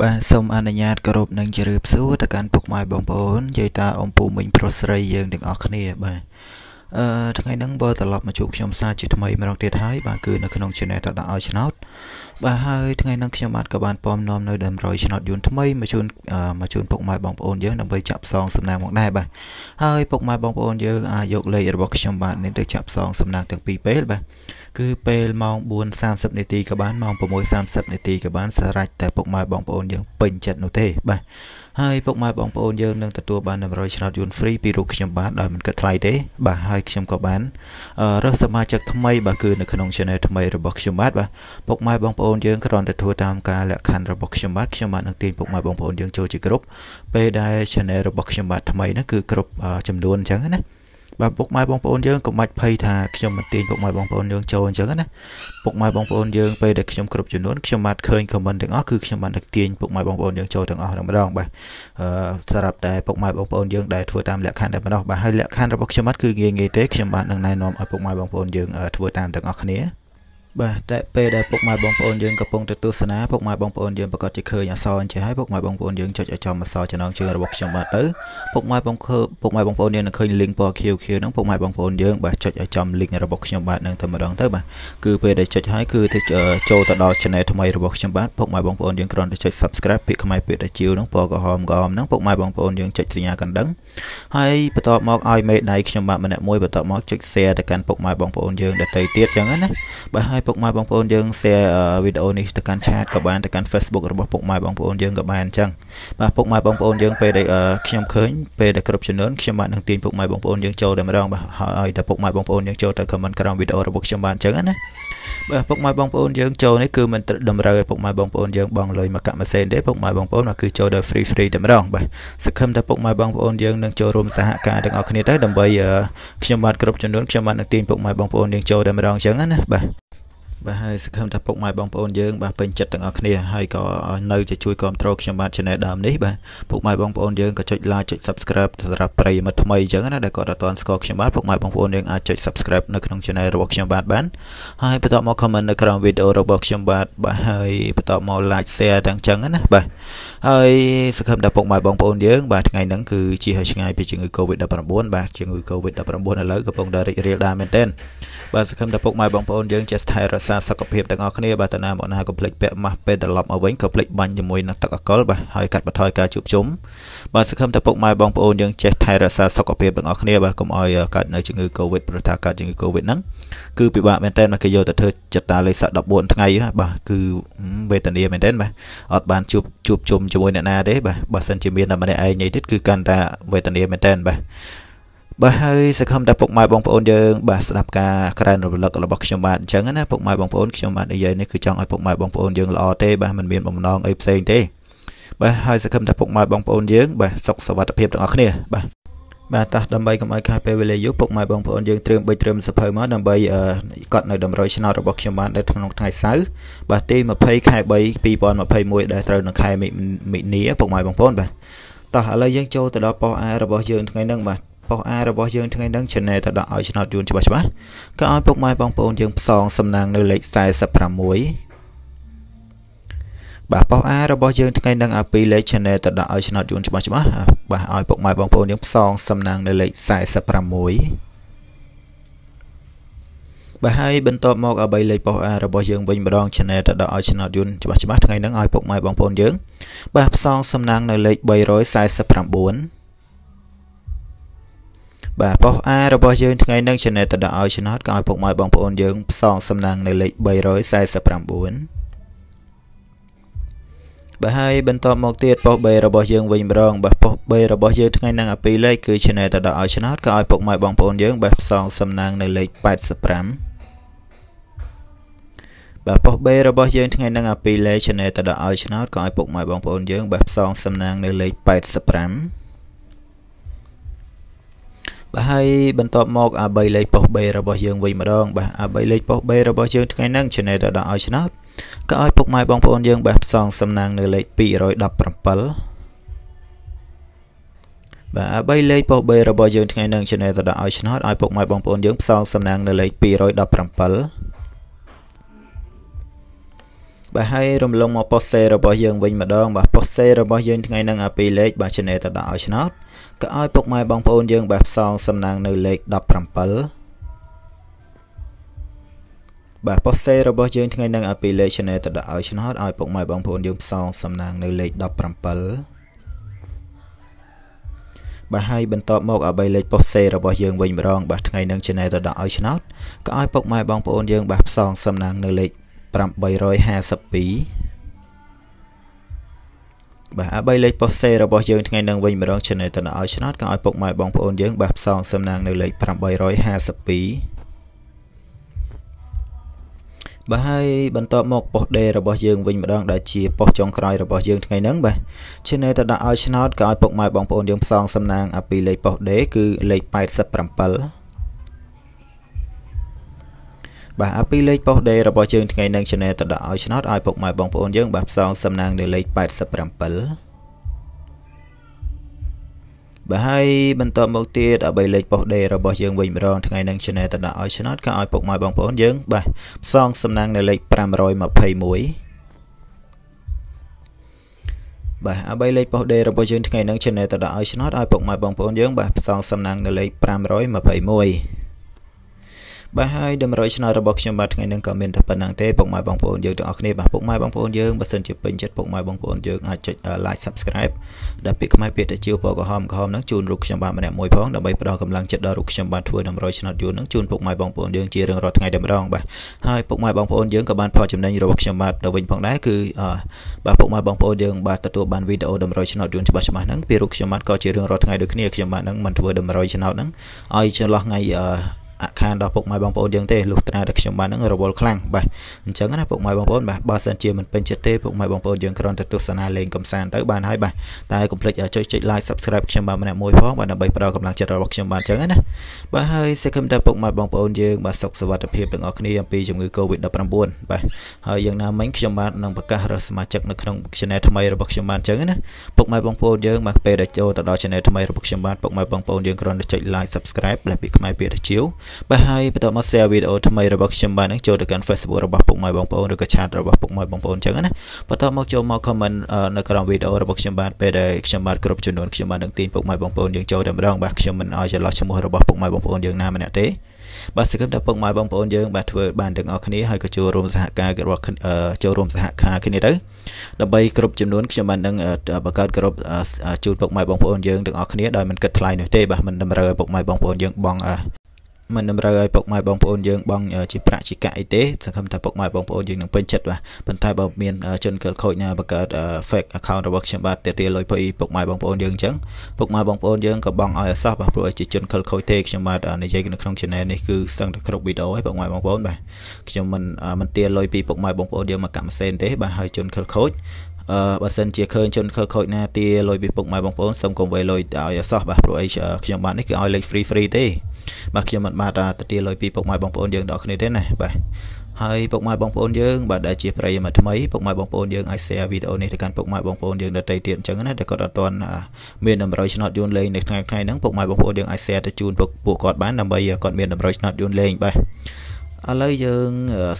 បាទសូមអនុញ្ញាតគោរពនឹងជម្រាបសួរទៅកាន់ពុកម៉ែបងប្អូនយាយតាអំពូមិញប្រុសស្រីយើងទាំងអស់គ្នាបាទអឺថ្ងៃហ្នឹងបើត្រឡប់មកជួបខ្ញុំសាជាថ្មីម្ដងទៀតហើយបាទគឺនៅក្នុង channel តដាក់ឲ្យឆ្នោតបាទហើយថ្ងៃហ្នឹងខ្ញុំបាទក៏បានពំនាំនៅតម្រុយឆ្នោតយួនថ្មីមកជូនមកជូនពុកម៉ែបងប្អូនយើងដើម្បីចាក់ផ្សងសំណាងមកដែរបាទហើយពុកម៉ែបងប្អូនយើងអាចយកលេខរបស់ខ្ញុំបាទនេះទៅចាក់ផ្សងសំណាងទាំងពីរពេលបាទគឺពេលម៉ោង4:30នាទីក៏បានម៉ោង6:30នាទីក៏បានសារ៉ាច់តែពុកម៉ែបងប្អូនយើងពេញចិត្តនោះទេបាទហើយពុកម៉ែបងប្អូនយើងនឹងទទួលបាន100ឆ្នោតយួនហ្វ្រីពីរូបខ្ញុំបាទដោយមិនគិតថ្លៃទេបាទហើយខ្ញុំក៏បានរើសសមាជិកថ្មីបាទគឺនៅក្នុង channel ថ្មីរបស់ខ្ញុំបាទបាទពុកម៉ែបងប្អូនយើងគ្រាន់តែធ្វើតាមការលក្ខខណ្ឌរបស់ខ្ញុំបាទខ្ញុំបាទនឹងទាញពុកម៉ែបងប្អូនយើងចូលជាក្រុមពេលដែល channel របស់ខ្ញុំបាទថ្មីហ្នឹងគឺក្រុមចំនួនអញ្ចឹងណាបាទពុកម៉ែបងប្អូនយើងកុំបាច់ភ័យថាខ្ញុំមិនទាញពុកម៉ែបងប្អូនយើងចូលអញ្ចឹងណាពុកម៉ែបងប្អូនយើងពេលដែលខ្ញុំគ្រប់ចំនួនខ្ញុំបានឃើញ comment ទាំងអស់គឺខ្ញុំបានតែទាញពុកម៉ែបងប្អូនយើងចូលទាំងអស់ម្ដងបាទអឺសម្រាប់តែពុកម៉ែបងប្អូនយើងដែលធ្វើតាមលក្ខខណ្ឌតែម្ដងបាទហើយលក្ខខណ្ឌរបស់ខ្ញុំអត់គឺងាយងាយទេខ្ញុំបាននឹងណែនាំឲ្យពុកម៉ែបងប្អូនយើងធ្វើតាមទាំងអស់គ្នាបាទតែពេលដែលពុកម៉ែបងប្អូនយើងកំពុងទៅទស្សនាពុកម៉ែបងប្អូនយើងប្រកាសជាឃើញអសអញ្ចឹងហើយពុកម៉ែបងប្អូនយើងចុចឲ្យចំអសចំណងជើងរបស់ខ្ញុំបាទទៅពុកម៉ែបងខើពុកម៉ែបងប្អូនយើងនឹងឃើញ link ពណ៌ខៀវខៀវហ្នឹងពុកម៉ែបងប្អូនយើងបាទចុចឲ្យចំ link របស់ខ្ញុំបាទនឹងតែម្ដងទៅបាទគឺពេលដែលចុចហើយគឺទៅចូលទៅដល់ channel ថ្មីរបស់ខ្ញុំបាទពុកម៉ែបងប្អូនយើងគ្រាន់តែចុច subscribe ពាក្យខ្មែរពាក្យតាជាវហ្នឹងពណ៌ក្រហមក្រហមហ្នឹងពុកម៉ែបងប្អូនយើងចុចសញ្ញាកណ្ដឹងហើយបន្ទាប់មកឲ្យមេដៃខ្ញុំបាទម្នាក់មួយបន្ទាប់មកចុច share ទៅកាន់ពុកម៉ែបងប្អូនយើងដទៃទៀតអញ្ចឹងណាបាទហើយពុកម៉ែបងប្អូនយើង share វីដេអូនេះទៅកាន់ឆាតក៏បានទៅកាន់ Facebook របស់ពុកម៉ែបងប្អូនយើងក៏បានអញ្ចឹងបាទពុកម៉ែបងប្អូនយើងពេលដែលខ្ញុំឃើញពេលដែលគ្រប់ចំនួនខ្ញុំបាទនឹងទាញពុកម៉ែបងប្អូនយើងចូលតែម្ដងបាទហើយតែពុកម៉ែបងប្អូនយើងចូលទៅ comment ក្រោមវីដេអូរបស់ខ្ញុំបានអញ្ចឹងណាបាទពុកម៉ែបងប្អូនយើងចូលនេះគឺមិនតម្រូវឲ្យពុកម៉ែបងប្អូនយើងបង់លុយមកកាក់ម៉ាស៊ីនទេពុកម៉ែបងប្អូនគឺចូលដោយ free free តែម្ដងបាទសង្ឃឹមថាពុកម៉ែបងប្អូនយើងនឹងចូលរួមសហការទាំងអស់គ្នាទៅដើម្បីខ្ញុំបាទគ្រប់ចំនួនខ្ញុំបាទនឹងទាញពុកម៉ែបងប្អូនយើងចូលតែម្ដងអញ្ចឹងណាបាទបាទហើយសង្ឃឹមថាពុកម៉ែបងប្អូនយើងបាទពេញចិត្តទាំងអស់គ្នាហើយក៏នៅជាជួយគ្រប់គ្រងខ្ញុំបាទ Channel ដើមនេះបាទពុកម៉ែបងប្អូនយើងក៏ចុច Like ចុច Subscribe សម្រាប់ប្រិយមិត្តថ្មីអញ្ចឹងណាដែលគាត់អត់ទាន់ស្គាល់ខ្ញុំបាទពុកម៉ែបងប្អូនយើងអាចចុច Subscribe នៅក្នុង Channel របស់ខ្ញុំបាទបានហើយបន្តមក comment នៅក្រោមវីដេអូរបស់ខ្ញុំបាទបាទហើយបន្តមក Like Share ទាំងអញ្ចឹងណាបាទហើយសង្ឃឹមថាពុកម៉ែបងប្អូនយើងបាទថ្ងៃហ្នឹងគឺជាហើយឆ្ងាយពីជំងឺ Covid-19 បាទជំងឺ Covid-19 ឥឡូវកំពុងតែរីករាលដាលមែនទែនបាទសង្ឃឹមថាពុកម៉ែបងប្អូនយើងចេះថែរក្សាក្សាសុខភាពទាំងអស់គ្នាបាទតាណាមកណាកុំភ្លេចពាក់ម៉ាស់ពេលត្រឡប់មកវិញកុំភ្លេចបាញ់ជាមួយនឹងទឹកអាកុលបាទហើយកាត់បន្ថយការជួបជុំបាទសង្ឃឹមថាពុកម៉ែបងប្អូនយើងចេះថែរក្សាសុខភាពទាំងអស់គ្នាបាទកុំឲ្យកើតនៅជំងឺ Covid ព្រោះថាកើតជំងឺ Covid ហ្នឹងគឺពិបាកមែនតើគេយកទៅធ្វើចតាលេខស័ក14ថ្ងៃបាទគឺវេទនាមែនតើបាទអត់បានជួបជួបជុំជាមួយអ្នកណាទេបាទបើសិនជាមានតែម្នាក់ឯងនេះទៀតគឺកាន់តែវេទនាមែនតើបាទបាទហើយសង្ឃឹមថាពុកម៉ែបងប្អូនយើងបាទស្ដាប់ការក្រើនរំលឹករបស់ខ្ញុំបាទអញ្ចឹងណាពុកម៉ែបងប្អូនខ្ញុំបាទនិយាយនេះគឺចង់ឲ្យពុកម៉ែបងប្អូនយើងល្អទេបាទមិនមានបំណងអីផ្សេងទេបាទហើយសង្ឃឹមថាពុកម៉ែបងប្អូនយើងបាទសុខសុវត្ថិភាពទាំងអស់គ្នាបាទបាទតោះដើម្បីកុំឲ្យខាតពេលវេលាយូរពុកម៉ែបងប្អូនយើងត្រៀមបិចត្រៀមសភៅមកដើម្បីកត់នៅតម្រូវឆ្នោតរបស់ខ្ញុំបាននៅក្នុងថ្ងៃសៅរ៍បាទទី20ខែ3 2021ដែលត្រូវនៅខែមិនិនាពុកម៉ែបងប្អូនបាទតោះឥឡូវយើងចូលទៅដល់ប៉ុស្តិ៍ A របស់យើងថ្ងៃហ្នឹងបាទប៉ុសអារបស់យើងថ្ងៃនេះ channel ទៅដាក់ឲ្យឆ្នោតយួនច្បាស់ច្បាស់ក៏ឲ្យពុកម៉ែបងប្អូនយើងផ្សងសំណាងនៅលេខ46បាទប៉ុសអារបស់យើងថ្ងៃនេះឲ្យពីលេខ channel ទៅដាក់ឲ្យឆ្នោតយួនច្បាស់ច្បាស់បាទឲ្យពុកម៉ែបងប្អូនយើងផ្សងសំណាងនៅលេខ46បាទហើយបន្តមកអ្វីលេខប៉ុសអារបស់យើងវិញម្ដង channel ទៅដល់ឲ្យឆ្នោតយន្តច្បាស់ច្បាស់ថ្ងៃហ្នឹងឲ្យពុកម៉ែបងប្អូនយើងបាទផ្សងសំណាងនៅលេខ349បាទប៉ុស A របស់យើងថ្ងៃនេះឆ្នេតដល់ឲ្យឆ្នោតក៏ឲ្យពុកម៉ែបងប្អូនយើងផ្សងសំណាងនៅលេខ349បាទហើយបន្តមកទៀតប៉ុស B របស់យើងវិញម្ដងបាទប៉ុស B របស់យើងថ្ងៃនេះអាពីរលេខគឺឆ្នេតដល់ឲ្យឆ្នោតក៏ឲ្យពុកម៉ែបងប្អូនយើងបាទផ្សងសំណាងនៅលេខ85បាទប៉ុស្តិ៍ B របស់យើងថ្ងៃនឹងអាពីលេខ Channel ទៅដល់ឲ្យឆ្នោតក៏ឲ្យពុកម៉ែបងប្អូនយើងបាទផ្សងសំណាងនៅលេខ85បាទហើយបន្ទាប់មកអា3លេខប៉ុស B របស់យើងវិញម្ដងបាទអា3លេខប៉ុស B របស់យើងថ្ងៃហ្នឹង generator ដល់ឲ្យឆ្នោតក៏ឲ្យពុកម៉ែបងប្អូនយើងបាទផ្សងសំណាងនៅលេខ217បាទ3លេខប៉ុស B របស់យើងថ្ងៃនឹង channel ទៅដល់ឲ្យឆ្នោតឲ្យពុកម៉ែបងប្អូនយើងផ្សងសំណាងនៅលេខ217បាទហើយរំលងមក post share របស់យើងវិញម្ដងបាទ post share របស់យើងថ្ងៃហ្នឹងអាពីលេខបាទ channel ទៅដល់ឲ្យឆ្នោតក៏ឲ្យពុកម៉ែបងប្អូនយើងបាទផ្សងសំណាងនៅលេខ17បាទ post share របស់យើងថ្ងៃហ្នឹងអាពីលេខ channel ទៅដល់ឲ្យឆ្នោតឲ្យពុកម៉ែបងប្អូនយើងផ្សងសំណាងនៅលេខ17បាទហើយបន្តមកអ្វីលេខប៉ុស្សេរបស់យើងវិញម្ដងបាទថ្ងៃនឹង channel ទៅដល់ឲ្យឆ្នោតក៏ឲ្យពុកម៉ែបងប្អូនយើងបាទផ្សងសំណាងនៅលេខ852បាទអាបីលេខប៉ុស្សេរបស់យើងថ្ងៃនឹងវិញម្ដងឆានែលទៅឲ្យឆ្នោតក៏ឲ្យពុកម៉ែបងប្អូនយើងបាទផ្សងសំណាងនៅលេខ852បាទហើយបន្តមកប៉ុស្ដេរបស់យើងវិញម្ដងដែលជាប៉ុស្ចុងក្រោយរបស់យើងថ្ងៃហ្នឹងបាទឈ្នះទៅដាក់ឲ្យឆ្នោតក៏ឲ្យពុកម៉ែបងប្អូនយើងផ្សងសំណាងអាពីលេខប៉ុស្ដេគឺលេខ87បាទអាពីលេខប៉ុស្ដេរបស់យើងថ្ងៃនឹង Channel ទៅដាក់ឲ្យឆ្នោតឲ្យពុកម៉ែបងប្អូនយើង បាទផ្សងសំណាងនៅលេខ87បាទហើយបន្តមកទៀតអាបីលេខប៉ុស្ដេរបស់យើងវិញម្ដងថ្ងៃនឹង Channel ទៅដាក់ឲ្យឆ្នោតក៏ឲ្យពុកម៉ែបងប្អូនយើងបាទផ្សងសំណាងនៅលេខ521បាទអ្វីលេខប៉ុស្ដេរបស់យើងថ្ងៃនេះ channel ទៅដាក់ឲ្យឆ្នោតឲ្យពុកម៉ែបងប្អូនយើងបាទផ្សងសំណាងនៅលេខ521បាទហើយតម្រុយឆ្នោតរបស់ខ្ញុំបាទថ្ងៃនេះក៏មានតែប៉ុណ្្នឹងទេពុកម៉ែបងប្អូនយើងទាំងអស់គ្នាបាទពុកម៉ែបងប្អូនយើងបើសិនជាពេញចិត្តពុកម៉ែបងប្អូនយើងអាចចុច like subscribe ដែលពាក្យខ្មែរពាក្យតាជាវពណ៌ក្រហមក្រហមនឹងជូនរូបខ្ញុំបាទម្នាក់មួយផងដើម្បីផ្ដល់កម្លាំងចិត្តដល់រូបខ្ញុំបាទធ្វើតម្រុយឆ្នោតយូរនឹងជូនពុកម៉ែបងប្អូនយើងជារៀងរាល់ថ្ងៃតែម្ដងបាទហើយពុកម៉ែបងប្អូនយើងក៏បានផលចំណេញរបស់ខ្ញុំបាទទៅវិញផងដែរគឺបាទពុកម៉ែបងប្អូនយើងបាទទទួលបានវីដេអូតម្រុយឆ្នោតយូរច្បាស់ច្បាស់ហ្នឹងពីរូបខ្ញុំបាទក៏ជារៀងរាល់ថ្ងៃដូចគ្នាខ្ញុំបាទនឹងមិនធ្វើតម្រុយឆ្នោតហ្នឹងឲ្យចន្លោះថ្ងៃអខានដល់ពុកម៉ែបងប្អូនយើងទេលុះត្រាតែខ្ញុំបាននឹងរវល់ខ្លាំងបាទអញ្ចឹងណាពុកម៉ែបងប្អូនបាទបើសិនជាមិនពេញចិត្តទេពុកម៉ែបងប្អូនយើងគ្រាន់តែទស្សនាលេងកំសាន្តទៅបានហើយបាទតែកុំភ្លេចចុចចុច like subscribe ខ្ញុំបានម្នាក់មួយផងបាទដើម្បីផ្ដល់កម្លាំងចិត្តរបស់ខ្ញុំបានអញ្ចឹងណាបាទហើយសេចក្ដីតែពុកម៉ែបងប្អូនយើងបាទសុខសុវត្ថិភាពទាំងអស់គ្នាអំពីជំងឺ Covid-19 បាទហើយយ៉ាងណាមិញខ្ញុំបាទនឹងប្រកាសរើសសមាជិកនៅក្នុង channel ថ្មីរបស់ខ្ញុំបានអញ្ចឹងណាពុកម៉ែបងប្អូនយើងមកពេលដែលចូលទៅដល់ channel ថ្មីរបស់ខ្ញុំបាទពុកម៉ែបងប្អូនយើងគ្រាន់តែចុច like subscribe ដែលពាក្យខ្មែរពាក្យតាជាវបាទហើយបន្តមក share វីដេអូថ្មីរបស់ខ្ញុំបាទនឹងចូលទៅកាន់ Facebook របស់ពុកម៉ែបងប្អូនឬក៏ chat របស់ពុកម៉ែបងប្អូនអញ្ចឹងណាបន្តមកចូលមក comment នៅក្រោមវីដេអូរបស់ខ្ញុំបាទពេលដែលខ្ញុំបាទគ្រប់ចំនួនខ្ញុំបាទនឹងទាញពុកម៉ែបងប្អូនយើងចូលតែម្ដងបាទខ្ញុំមិនអោយច្រឡោះឈ្មោះរបស់ពុកម៉ែបងប្អូនយើងណាម្នាក់ទេបាទសង្ឃឹមថាពុកម៉ែបងប្អូនយើងបាទធ្វើបានទាំងអស់គ្នាហើយក៏ចូលរួមសហការរបស់ចូលរួមសហការគ្នាទៅដើម្បីគ្រប់ចំនួនខ្ញុំបាននឹងបង្កើតក្រុមជូនពុកម៉ែបងប្អូនយើងទាំងអស់គ្នាដោយមិនគិតថ្លៃនោះទេបាទមិនតម្រូវឲ្យពុកម៉ែបងប្អូនយើងបង់មិនតម្រូវឲ្យពុកម៉ែបងប្អូនយើងបង់ជាប្រាក់ជាកាក់អីទេសង្ឃឹមថាពុកម៉ែបងប្អូនយើងនឹងពេញចិត្តបាទប៉ុន្តែបើមានជនកិលខូចណាបង្កើត fake account របស់ខ្ញុំបាទទាទាលុយពីពុកម៉ែបងប្អូនយើងអញ្ចឹងពុកម៉ែបងប្អូនយើងក៏បង់ឲ្យអសោះបាទព្រោះជាជនកិលខូចទេខ្ញុំបាទនិយាយនៅក្នុង channel នេះគឺសឹងតែគ្រប់វីដេអូហើយពុកម៉ែបងប្អូនបាទខ្ញុំមិនមិនទាលុយពីពុកម៉ែបងប្អូនយើងមកកម្មសេនទេបាទហើយជនកិលខូចបើសិនជាឃើញជនខើខូចណាទាលុយពីពុកម៉ែបងប្អូនសូមកុំវេលុយឲ្យអសោះបាទព្រោះអីខ្ញុំបាទនេះគឺឲ្យលេខ free free ទេបាទខ្ញុំមិនបាទទាលុយពីពុកម៉ែបងប្អូនយើងដល់គ្នាទេណាបាទហើយពុកម៉ែបងប្អូនយើងបាទដែលជាប្រិយមិត្តថ្មីពុកម៉ែបងប្អូនយើងអាច share វីដេអូនេះទៅកាន់ពុកម៉ែបងប្អូនយើងដទៃទៀតអញ្ចឹងណាតែគាត់អត់ទាន់មានតម្រូវឆ្នោតយូនលេងនៅថ្ងៃថ្ងៃហ្នឹងពុកម៉ែបងប្អូនយើងអាច share ទៅជូនពួកគាត់បានដើម្បីគាត់មានតម្រូវឆ្នោតយូនលេងបាទឥឡូវយើង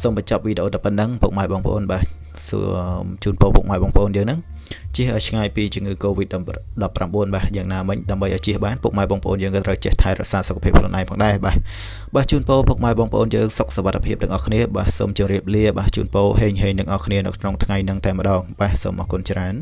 សូមបញ្ចប់វីដេអូតែប៉ុណ្ណឹងពុកម៉ែបងប្អូនបាទសូមជូនពរពុកម៉ែបងប្អូនយើងហ្នឹងជិះឲ្យឆ្ងាយពីជំងឺ Covid-19 បាទយ៉ាងណាមិញដើម្បីឲ្យជិះបានពុកម៉ែបងប្អូនយើងក៏ត្រូវចេះថែរក្សាសុខភាពខ្លួនឯងផងដែរបាទបាទជូនពរពុកម៉ែបងប្អូនយើង សុខសុវត្ថិភាពទាំងអស់គ្នាបាទសូមជម្រាបលា បាទជូនពរហេងហេងទាំងអស់គ្នានៅក្នុងថ្ងៃហ្នឹងតែម្ដងបាទសូមអរគុណច្រើន